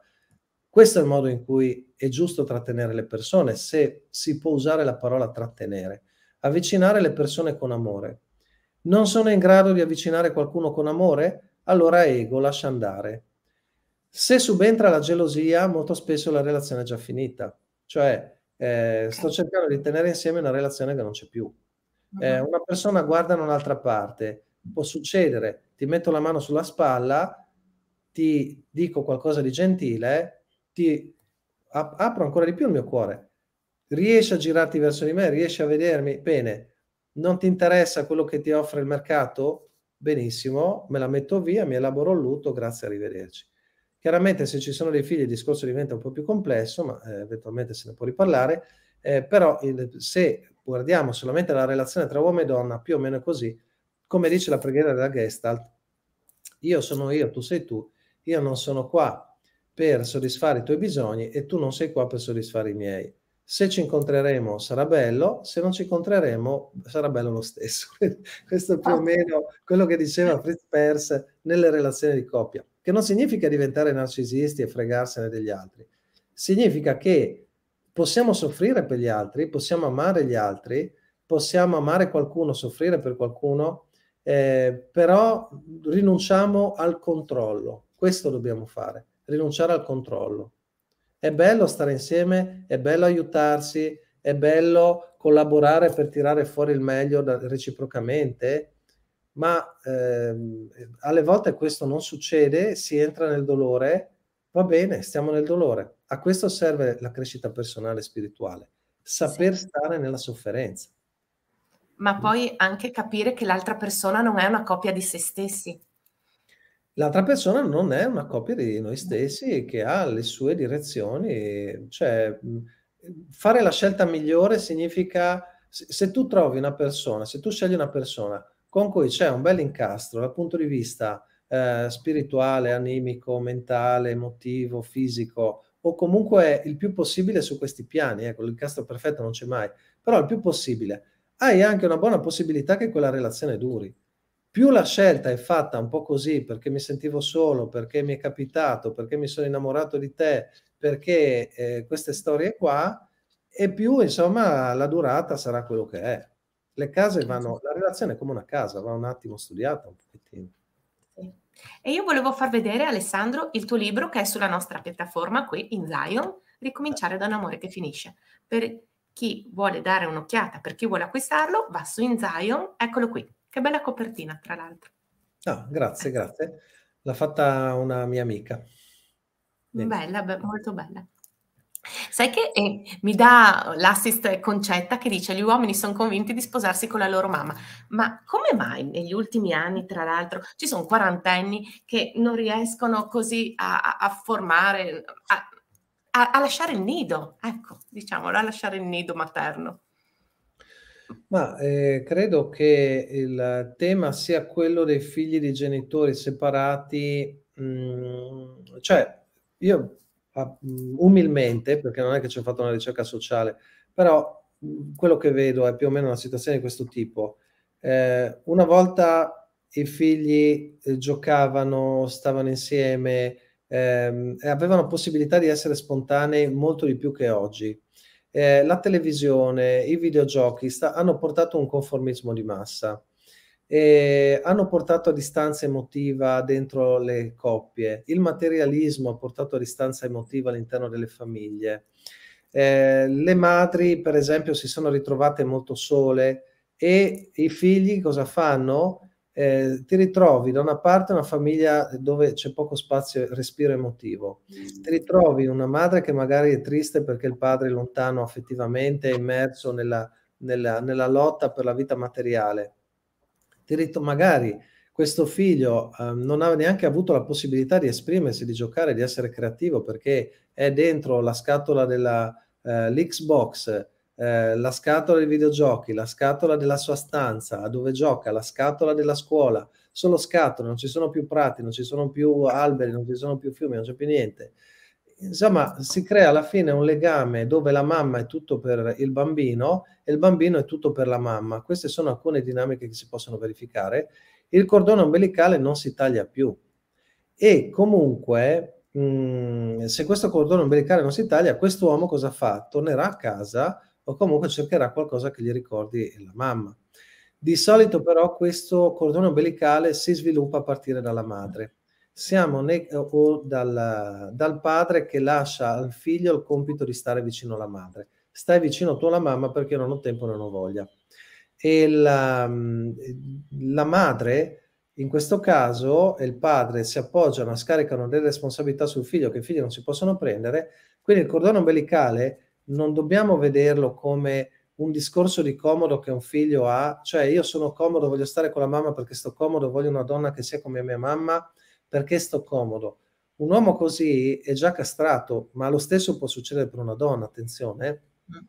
Questo è il modo in cui è giusto trattenere le persone, se si può usare la parola trattenere. Avvicinare le persone con amore. Non sono in grado di avvicinare qualcuno con amore? Allora ego, lascia andare. Se subentra la gelosia, molto spesso la relazione è già finita. Cioè, eh, sto cercando di tenere insieme una relazione che non c'è più. Eh, una persona guarda in un'altra parte, può succedere, ti metto la mano sulla spalla, ti dico qualcosa di gentile, ti ap- apro ancora di più il mio cuore, riesci a girarti verso di me, riesci a vedermi, bene, non ti interessa quello che ti offre il mercato? Benissimo, me la metto via, mi elaboro il lutto, grazie, arrivederci. Chiaramente se ci sono dei figli il discorso diventa un po' più complesso, ma eh, eventualmente se ne può riparlare, eh, però il, se guardiamo solamente la relazione tra uomo e donna, più o meno così, come dice la preghiera della Gestalt, io sono io, tu sei tu, io non sono qua per soddisfare i tuoi bisogni e tu non sei qua per soddisfare i miei. Se ci incontreremo sarà bello, se non ci incontreremo sarà bello lo stesso. *laughs* Questo è più o ah. meno quello che diceva Fritz Pers nelle relazioni di coppia che non significa diventare narcisisti e fregarsene degli altri, significa che possiamo soffrire per gli altri, possiamo amare gli altri, possiamo amare qualcuno, soffrire per qualcuno, eh, però rinunciamo al controllo. Questo dobbiamo fare, rinunciare al controllo. È bello stare insieme, è bello aiutarsi, è bello collaborare per tirare fuori il meglio reciprocamente, ma ehm, alle volte questo non succede, si entra nel dolore, va bene, stiamo nel dolore. A questo serve la crescita personale e spirituale, saper sì. stare nella sofferenza. Ma poi anche capire che l'altra persona non è una copia di se stessi. L'altra persona non è una copia di noi stessi che ha le sue direzioni, cioè fare la scelta migliore significa se tu trovi una persona, se tu scegli una persona con cui c'è un bel incastro dal punto di vista eh, spirituale, animico, mentale, emotivo, fisico o comunque il più possibile su questi piani, ecco, l'incastro perfetto non c'è mai, però il più possibile. Hai anche una buona possibilità che quella relazione duri. Più la scelta è fatta un po' così, perché mi sentivo solo, perché mi è capitato, perché mi sono innamorato di te, perché eh, queste storie qua, e più insomma la durata sarà quello che è. Le case vanno, la relazione è come una casa, va un attimo studiata un pochettino. E io volevo far vedere, Alessandro, il tuo libro che è sulla nostra piattaforma qui in Zion, Ricominciare da un amore che finisce. Per chi vuole dare un'occhiata, per chi vuole acquistarlo, va su in Zion, eccolo qui. Che bella copertina, tra l'altro. Ah, grazie, grazie. L'ha fatta una mia amica. Bella, be- molto bella. Sai che eh, mi dà l'assist Concetta che dice gli uomini sono convinti di sposarsi con la loro mamma, ma come mai negli ultimi anni, tra l'altro, ci sono quarantenni che non riescono così a, a, a formare, a, a, lasciare il nido, ecco, diciamolo, a lasciare il nido materno? Ma eh, credo che il tema sia quello dei figli di genitori separati, mh, mm, cioè io umilmente, perché non è che ci ho fatto una ricerca sociale, però quello che vedo è più o meno una situazione di questo tipo. Eh, una volta i figli eh, giocavano, stavano insieme ehm, e avevano possibilità di essere spontanei molto di più che oggi. Eh, la televisione, i videogiochi sta- hanno portato un conformismo di massa e hanno portato a distanza emotiva dentro le coppie, il materialismo ha portato a distanza emotiva all'interno delle famiglie. Eh, le madri, per esempio, si sono ritrovate molto sole e i figli cosa fanno? Eh, ti ritrovi da una parte una famiglia dove c'è poco spazio e respiro emotivo, mm. ti ritrovi una madre che magari è triste perché il padre è lontano affettivamente, è immerso nella, nella, nella lotta per la vita materiale diritto magari questo figlio eh, non ha neanche avuto la possibilità di esprimersi, di giocare, di essere creativo perché è dentro la scatola dell'Xbox, eh, eh, la scatola dei videogiochi, la scatola della sua stanza dove gioca, la scatola della scuola, solo scatole, non ci sono più prati, non ci sono più alberi, non ci sono più fiumi, non c'è più niente insomma si crea alla fine un legame dove la mamma è tutto per il bambino e il bambino è tutto per la mamma. Queste sono alcune dinamiche che si possono verificare. Il cordone ombelicale non si taglia più e comunque mh, mm, se questo cordone ombelicale non si taglia, quest'uomo cosa fa? Tornerà a casa o comunque cercherà qualcosa che gli ricordi la mamma. Di solito però questo cordone ombelicale si sviluppa a partire dalla madre siamo ne- o dal, dal, padre che lascia al figlio il compito di stare vicino alla madre. Stai vicino tu alla mamma perché non ho tempo, e non ho voglia. E la, mm, la madre, in questo caso, e il padre si appoggiano, scaricano delle responsabilità sul figlio che i figli non si possono prendere. Quindi il cordone ombelicale non dobbiamo vederlo come un discorso di comodo che un figlio ha, cioè io sono comodo, voglio stare con la mamma perché sto comodo, voglio una donna che sia come mia mamma perché sto comodo. Un uomo così è già castrato, ma lo stesso può succedere per una donna, attenzione. Eh. Mm.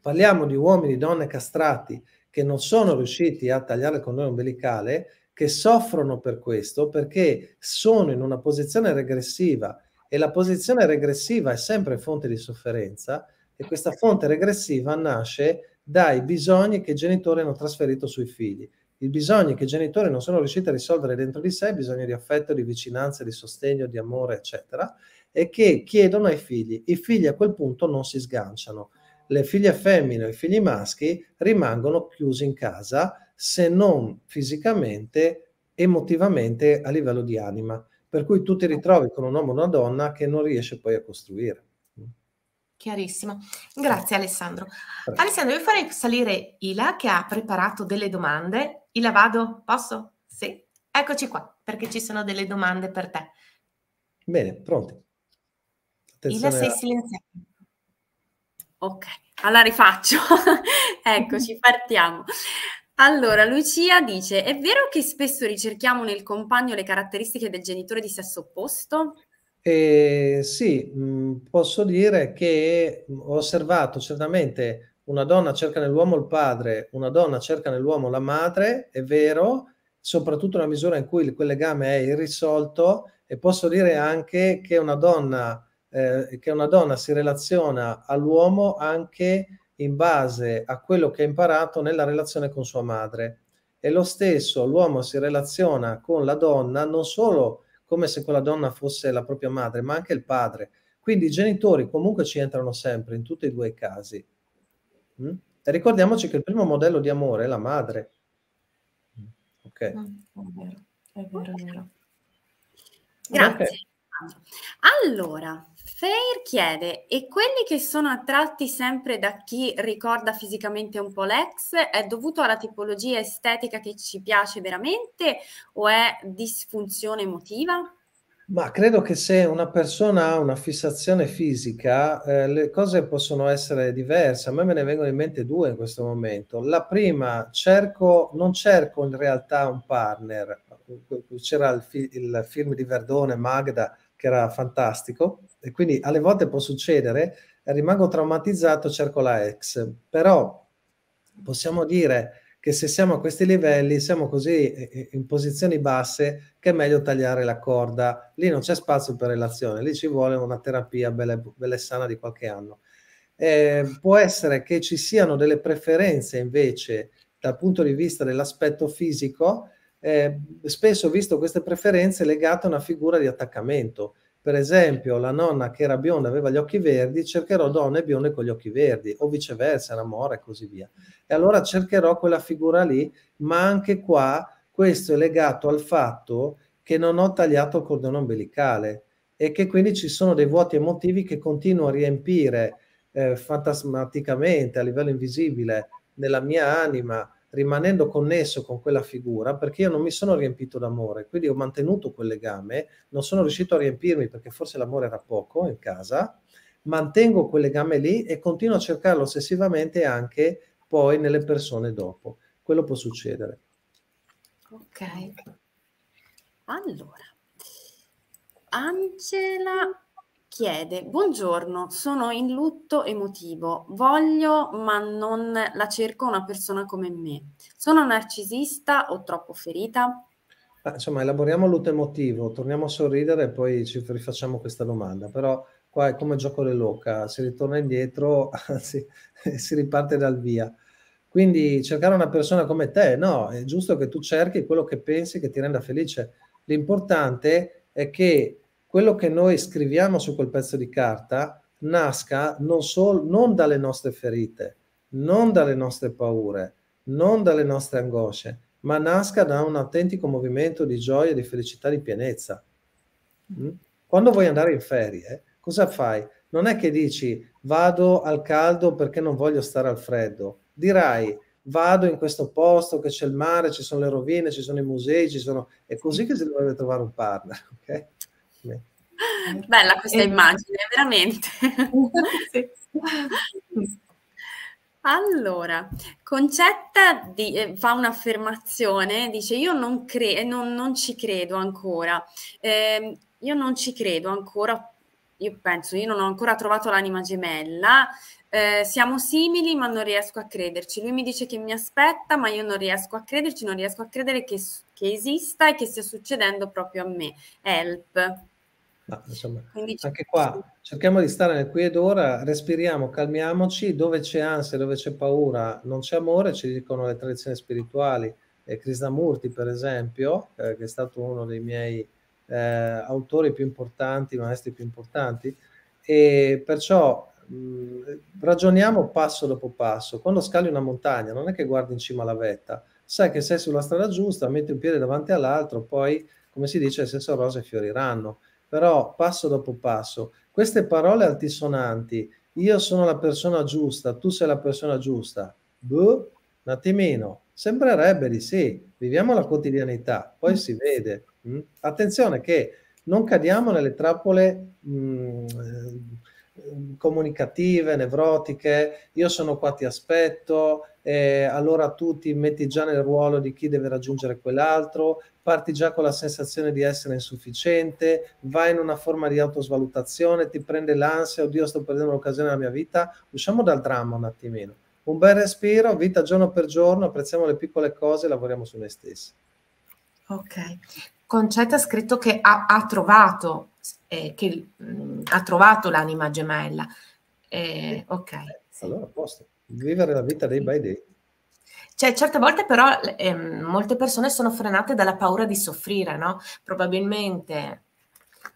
Parliamo di uomini e donne castrati che non sono riusciti a tagliare il cordone umbilicale, che soffrono per questo perché sono in una posizione regressiva e la posizione regressiva è sempre fonte di sofferenza e questa fonte regressiva nasce dai bisogni che i genitori hanno trasferito sui figli i bisogni che i genitori non sono riusciti a risolvere dentro di sé, bisogno di affetto, di vicinanza, di sostegno, di amore, eccetera, e che chiedono ai figli. I figli a quel punto non si sganciano. Le figlie femmine e i figli maschi rimangono chiusi in casa, se non fisicamente, emotivamente a livello di anima. Per cui tu ti ritrovi con un uomo o una donna che non riesce poi a costruire. Chiarissimo. Grazie Alessandro. Prego. Alessandro, io farei salire Ila che ha preparato delle domande i la vado? Posso? Sì. Eccoci qua, perché ci sono delle domande per te. Bene, pronti. Attenzione Ila, sei silenziato. Ok, allora rifaccio. *laughs* Eccoci, partiamo. Allora, Lucia dice, è vero che spesso ricerchiamo nel compagno le caratteristiche del genitore di sesso opposto? Eh, sì, mm, posso dire che ho osservato certamente una donna cerca nell'uomo il padre, una donna cerca nell'uomo la madre, è vero, soprattutto nella misura in cui quel legame è irrisolto e posso dire anche che una donna, eh, che una donna si relaziona all'uomo anche in base a quello che ha imparato nella relazione con sua madre. E lo stesso, l'uomo si relaziona con la donna non solo come se quella donna fosse la propria madre, ma anche il padre. Quindi i genitori comunque ci entrano sempre in tutti e due i casi. Mm? Ricordiamoci che il primo modello di amore è la madre. Mm. Ok. Ah, è vero, è vero. Grazie. Okay. Allora, Fair chiede, e quelli che sono attratti sempre da chi ricorda fisicamente un po' l'ex, è dovuto alla tipologia estetica che ci piace veramente o è disfunzione emotiva? Ma credo che se una persona ha una fissazione fisica, eh, le cose possono essere diverse. A me me ne vengono in mente due in questo momento. La prima, cerco, non cerco in realtà un partner. C'era il, fi- il film di Verdone, Magda, che era fantastico, e quindi alle volte può succedere, rimango traumatizzato, cerco la ex. Però possiamo dire che se siamo a questi livelli siamo così eh, eh, in posizioni basse che è meglio tagliare la corda. Lì non c'è spazio per relazione, lì ci vuole una terapia bella, bella e sana di qualche anno. Eh, può essere che ci siano delle preferenze invece dal punto di vista dell'aspetto fisico, eh, spesso ho visto queste preferenze legate a una figura di attaccamento per esempio la nonna che era bionda aveva gli occhi verdi, cercherò donne bionde con gli occhi verdi, o viceversa, l'amore e così via. E allora cercherò quella figura lì, ma anche qua questo è legato al fatto che non ho tagliato il cordone ombelicale e che quindi ci sono dei vuoti emotivi che continuo a riempire eh, fantasmaticamente a livello invisibile nella mia anima rimanendo connesso con quella figura perché io non mi sono riempito d'amore, quindi ho mantenuto quel legame, non sono riuscito a riempirmi perché forse l'amore era poco in casa, mantengo quel legame lì e continuo a cercarlo ossessivamente anche poi nelle persone dopo. Quello può succedere. Ok. Allora, Angela chiede, buongiorno, sono in lutto emotivo, voglio ma non la cerco una persona come me. Sono narcisista o troppo ferita? Ah, insomma, elaboriamo il lutto emotivo, torniamo a sorridere e poi ci rifacciamo questa domanda, però qua è come gioco le loca, si ritorna indietro, *laughs* anzi si riparte dal via. Quindi cercare una persona come te, no, è giusto che tu cerchi quello che pensi che ti renda felice. L'importante è che quello che noi scriviamo su quel pezzo di carta nasca non, sol- non dalle nostre ferite, non dalle nostre paure, non dalle nostre angosce, ma nasca da un autentico movimento di gioia, di felicità, di pienezza. Mm? Quando vuoi andare in ferie, cosa fai? Non è che dici vado al caldo perché non voglio stare al freddo, dirai vado in questo posto che c'è il mare, ci sono le rovine, ci sono i musei, ci sono... è così che si dovrebbe trovare un partner. ok? Bella questa immagine, veramente. *laughs* Allora, Concetta di, eh, fa un'affermazione, dice io non, cre- eh, non, non ci credo ancora, eh, io non ci credo ancora, io penso, io non ho ancora trovato l'anima gemella, eh, siamo simili ma non riesco a crederci, lui mi dice che mi aspetta ma io non riesco a crederci, non riesco a credere che, che esista e che stia succedendo proprio a me. Help. No, insomma, anche qua cerchiamo di stare nel qui ed ora, respiriamo, calmiamoci, dove c'è ansia, dove c'è paura, non c'è amore, ci dicono le tradizioni spirituali. Eh, Krishnamurti, per esempio, eh, che è stato uno dei miei eh, autori più importanti, maestri più importanti, e perciò mh, mm, ragioniamo passo dopo passo. Quando scali una montagna, non è che guardi in cima alla vetta, sai che sei sulla strada giusta, metti un piede davanti all'altro, poi, come si dice, il senso rose fioriranno però passo dopo passo, queste parole altisonanti, io sono la persona giusta, tu sei la persona giusta, boh, un attimino, sembrerebbe di sì, viviamo la quotidianità, poi si vede. Mm. Attenzione che non cadiamo nelle trappole... Mh, mm, Ehm, comunicative, nevrotiche, io sono qua ti aspetto, eh, allora tu ti metti già nel ruolo di chi deve raggiungere quell'altro, parti già con la sensazione di essere insufficiente, vai in una forma di autosvalutazione, ti prende l'ansia, oddio sto perdendo l'occasione della mia vita, usciamo dal dramma un attimino. Un bel respiro, vita giorno per giorno, apprezziamo le piccole cose e lavoriamo su noi stessi. Ok. Concetta ha scritto che ha, ha trovato eh, che mh, mm, ha trovato l'anima gemella. Eh, ok. Allora, posto. Vivere la vita dei by day. Cioè, certe volte però ehm, molte persone sono frenate dalla paura di soffrire, no? Probabilmente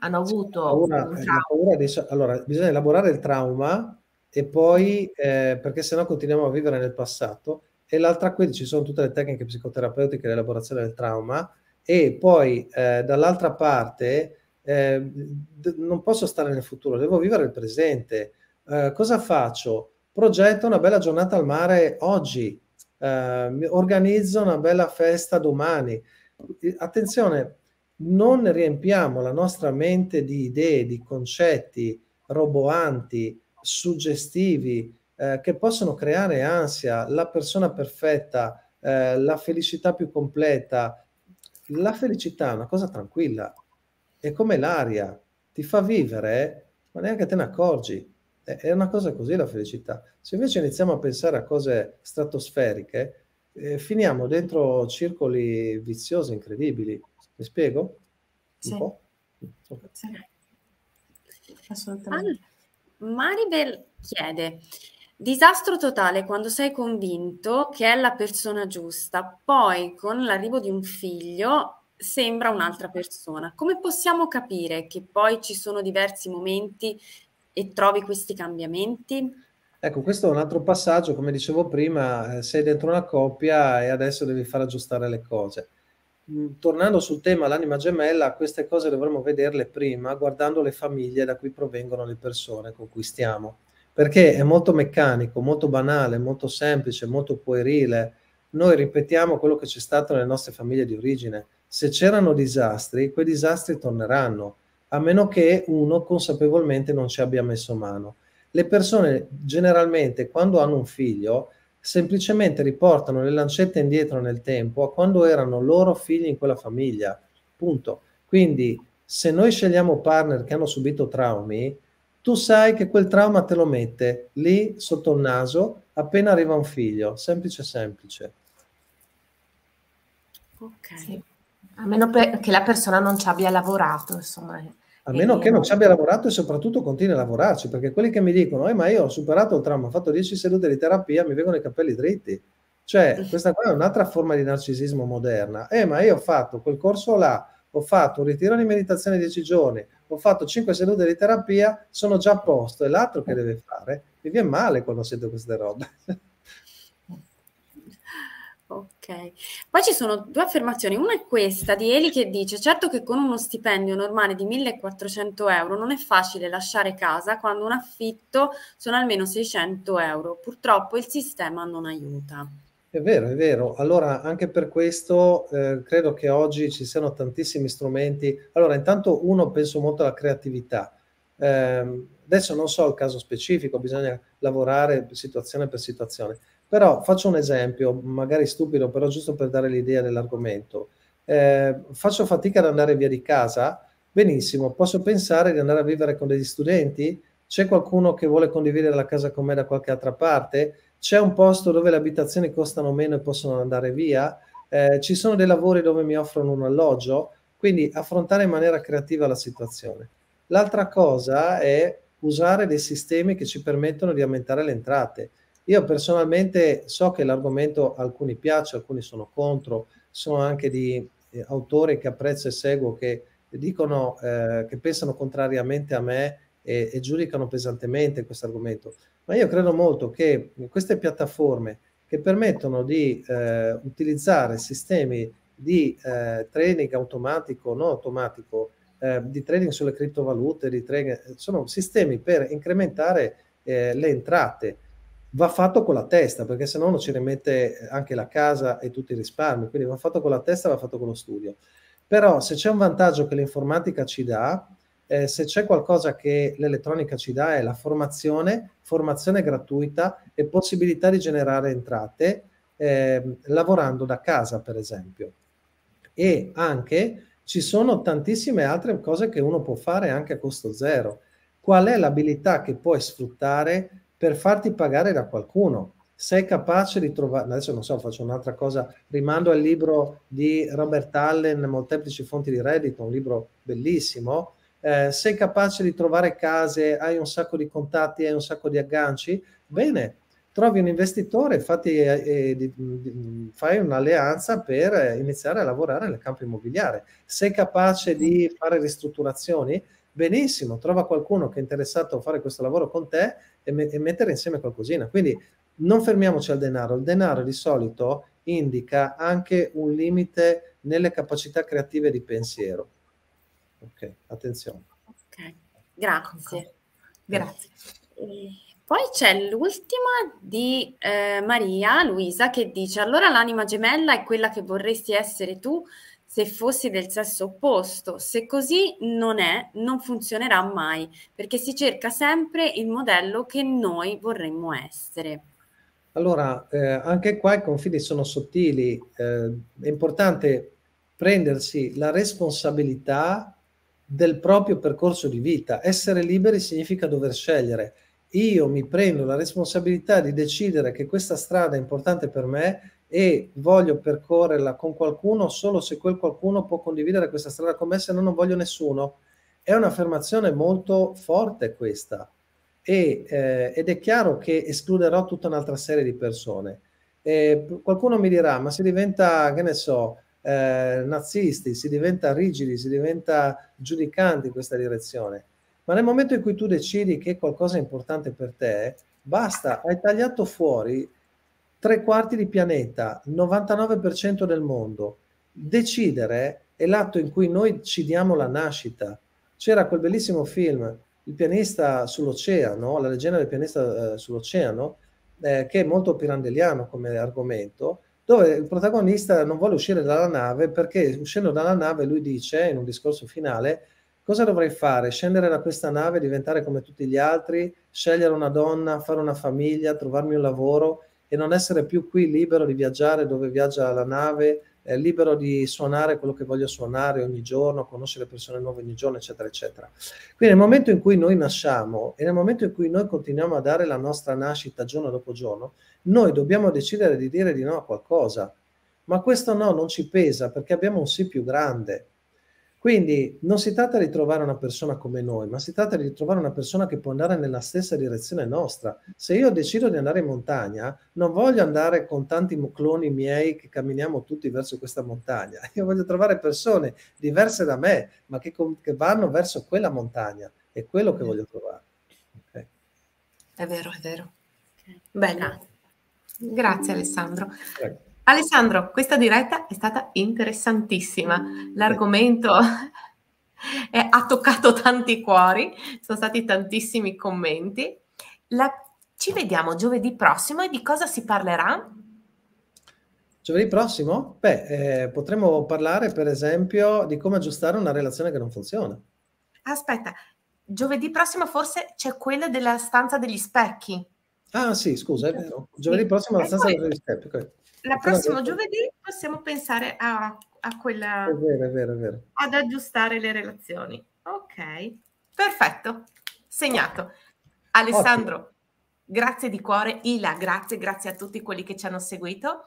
hanno avuto paura, eh, paura di, allora, bisogna elaborare il trauma e poi, eh, perché sennò continuiamo a vivere nel passato. E l'altra, qui ci sono tutte le tecniche psicoterapeutiche, l'elaborazione del trauma. E poi, eh, dall'altra parte, eh, non posso stare nel futuro, devo vivere il presente. Eh, cosa faccio? Progetto una bella giornata al mare oggi, eh, organizzo una bella festa domani. Attenzione, non riempiamo la nostra mente di idee, di concetti roboanti, suggestivi, eh, che possono creare ansia, la persona perfetta, eh, la felicità più completa. La felicità è una cosa tranquilla, è come l'aria, ti fa vivere, ma neanche te ne accorgi. È una cosa così la felicità. Se invece iniziamo a pensare a cose stratosferiche, eh, finiamo dentro circoli viziosi incredibili. Mi spiego? Sì. po'? Okay. Sì. Assolutamente. All- Maribel chiede, Disastro totale quando sei convinto che è la persona giusta, poi con l'arrivo di un figlio sembra un'altra persona. Come possiamo capire che poi ci sono diversi momenti e trovi questi cambiamenti? Ecco, questo è un altro passaggio, come dicevo prima, eh, sei dentro una coppia e adesso devi far aggiustare le cose. Mm, tornando sul tema l'anima gemella, queste cose dovremmo vederle prima guardando le famiglie da cui provengono le persone con cui stiamo, perché è molto meccanico, molto banale, molto semplice, molto puerile. Noi ripetiamo quello che c'è stato nelle nostre famiglie di origine, se c'erano disastri, quei disastri torneranno, a meno che uno consapevolmente non ci abbia messo mano. Le persone generalmente quando hanno un figlio semplicemente riportano le lancette indietro nel tempo a quando erano loro figli in quella famiglia. Punto. Quindi se noi scegliamo partner che hanno subito traumi, tu sai che quel trauma te lo mette lì sotto il naso appena arriva un figlio. Semplice, semplice. Ok. Sì. A meno che la persona non ci abbia lavorato, insomma. Eh. A meno che non ci abbia lavorato e soprattutto continui a lavorarci, perché quelli che mi dicono, eh, ma io ho superato il trauma, ho fatto 10 sedute di terapia, mi vengono i capelli dritti. Cioè, *laughs* questa qua è un'altra forma di narcisismo moderna. Eh, ma io ho fatto quel corso là, ho fatto un ritiro di meditazione 10 giorni, ho fatto 5 sedute di terapia, sono già a posto, e l'altro che eh. deve fare? Mi viene male quando sento queste robe. *laughs* Ok, poi ci sono due affermazioni. Una è questa di Eli che dice: Certo che con uno stipendio normale di 1400 euro non è facile lasciare casa quando un affitto sono almeno 600 euro. Purtroppo il sistema non aiuta. È vero, è vero. Allora, anche per questo eh, credo che oggi ci siano tantissimi strumenti. Allora, intanto uno penso molto alla creatività. Eh, adesso non so il caso specifico, bisogna lavorare situazione per situazione però faccio un esempio, magari stupido, però giusto per dare l'idea dell'argomento. Eh, faccio fatica ad andare via di casa? Benissimo, posso pensare di andare a vivere con degli studenti? C'è qualcuno che vuole condividere la casa con me da qualche altra parte? C'è un posto dove le abitazioni costano meno e possono andare via? Eh, ci sono dei lavori dove mi offrono un alloggio? Quindi affrontare in maniera creativa la situazione. L'altra cosa è usare dei sistemi che ci permettono di aumentare le entrate. Io personalmente so che l'argomento alcuni piace, alcuni sono contro, sono anche di eh, autori che apprezzo e seguo che dicono eh, che pensano contrariamente a me e, e giudicano pesantemente questo argomento. Ma io credo molto che queste piattaforme che permettono di eh, utilizzare sistemi di eh, trading automatico, non automatico, eh, di trading sulle criptovalute, di trading, sono sistemi per incrementare eh, le entrate va fatto con la testa, perché se no non ci rimette eh, anche la casa e tutti i risparmi, quindi va fatto con la testa, va fatto con lo studio. Però se c'è un vantaggio che l'informatica ci dà, eh, se c'è qualcosa che l'elettronica ci dà è la formazione, formazione gratuita e possibilità di generare entrate eh, lavorando da casa, per esempio. E anche ci sono tantissime altre cose che uno può fare anche a costo zero. Qual è l'abilità che puoi sfruttare per farti pagare da qualcuno. Sei capace di trovare, adesso non so, faccio un'altra cosa, rimando al libro di Robert Allen, Molteplici fonti di reddito, un libro bellissimo. Eh, sei capace di trovare case, hai un sacco di contatti, hai un sacco di agganci, bene, trovi un investitore, fatti, eh, eh di, di, fai un'alleanza per eh, iniziare a lavorare nel campo immobiliare. Sei capace di fare ristrutturazioni, benissimo, trova qualcuno che è interessato a fare questo lavoro con te e, me- e mettere insieme qualcosina. Quindi non fermiamoci al denaro, il denaro di solito indica anche un limite nelle capacità creative di pensiero. Ok, attenzione. Ok, grazie. Grazie. Poi c'è l'ultima di eh, Maria Luisa che dice: Allora l'anima gemella è quella che vorresti essere tu se fossi del sesso opposto. Se così non è, non funzionerà mai, perché si cerca sempre il modello che noi vorremmo essere. Allora, eh, anche qua i confini sono sottili, eh, è importante prendersi la responsabilità del proprio percorso di vita. Essere liberi significa dover scegliere. Io mi prendo la responsabilità di decidere che questa strada è importante per me e voglio percorrerla con qualcuno solo se quel qualcuno può condividere questa strada con me, se no non voglio nessuno. È un'affermazione molto forte questa e, eh, ed è chiaro che escluderò tutta un'altra serie di persone. E qualcuno mi dirà, ma si diventa, che ne so, eh, nazisti, si diventa rigidi, si diventa giudicanti in questa direzione. Ma nel momento in cui tu decidi che qualcosa è importante per te, basta, hai tagliato fuori tre quarti di pianeta, 99% del mondo. Decidere è l'atto in cui noi ci diamo la nascita. C'era quel bellissimo film, Il pianista sull'oceano, la leggenda del pianista eh, sull'oceano, eh, che è molto pirandelliano come argomento, dove il protagonista non vuole uscire dalla nave perché uscendo dalla nave lui dice, in un discorso finale, cosa dovrei fare? Scendere da questa nave, diventare come tutti gli altri, scegliere una donna, fare una famiglia, trovarmi un lavoro? e non essere più qui libero di viaggiare dove viaggia la nave, eh, libero di suonare quello che voglio suonare ogni giorno, conoscere persone nuove ogni giorno, eccetera, eccetera. Quindi nel momento in cui noi nasciamo e nel momento in cui noi continuiamo a dare la nostra nascita giorno dopo giorno, noi dobbiamo decidere di dire di no a qualcosa, ma questo no non ci pesa perché abbiamo un sì più grande quindi non si tratta di trovare una persona come noi, ma si tratta di trovare una persona che può andare nella stessa direzione nostra. Se io decido di andare in montagna, non voglio andare con tanti cloni miei che camminiamo tutti verso questa montagna. *laughs* Io voglio trovare persone diverse da me, ma che, con, che vanno verso quella montagna. È quello che mm. voglio trovare. Okay. È vero, è vero. Okay. Bene. Grazie Alessandro. Prego. Alessandro, questa diretta è stata interessantissima. L'argomento *laughs* è, ha toccato tanti cuori, sono stati tantissimi commenti. La, ci vediamo giovedì prossimo e di cosa si parlerà? Giovedì prossimo? Beh, eh, potremmo parlare per esempio di come aggiustare una relazione che non funziona. Aspetta, giovedì prossimo forse c'è quella della stanza degli specchi. Ah sì, scusa, è vero. Giovedì prossimo alla stanza delle step. La prossima giovedì possiamo pensare a, a quella... È vero, è vero, è vero. Ad aggiustare le relazioni. Ok, perfetto, segnato. Alessandro, Ottimo. grazie di cuore. Ila, grazie, grazie a tutti quelli che ci hanno seguito.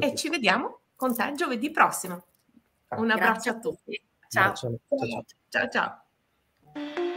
E ci vediamo con te giovedì prossimo. Un ah, abbraccio a tutti. ciao, ciao. ciao. ciao. ciao.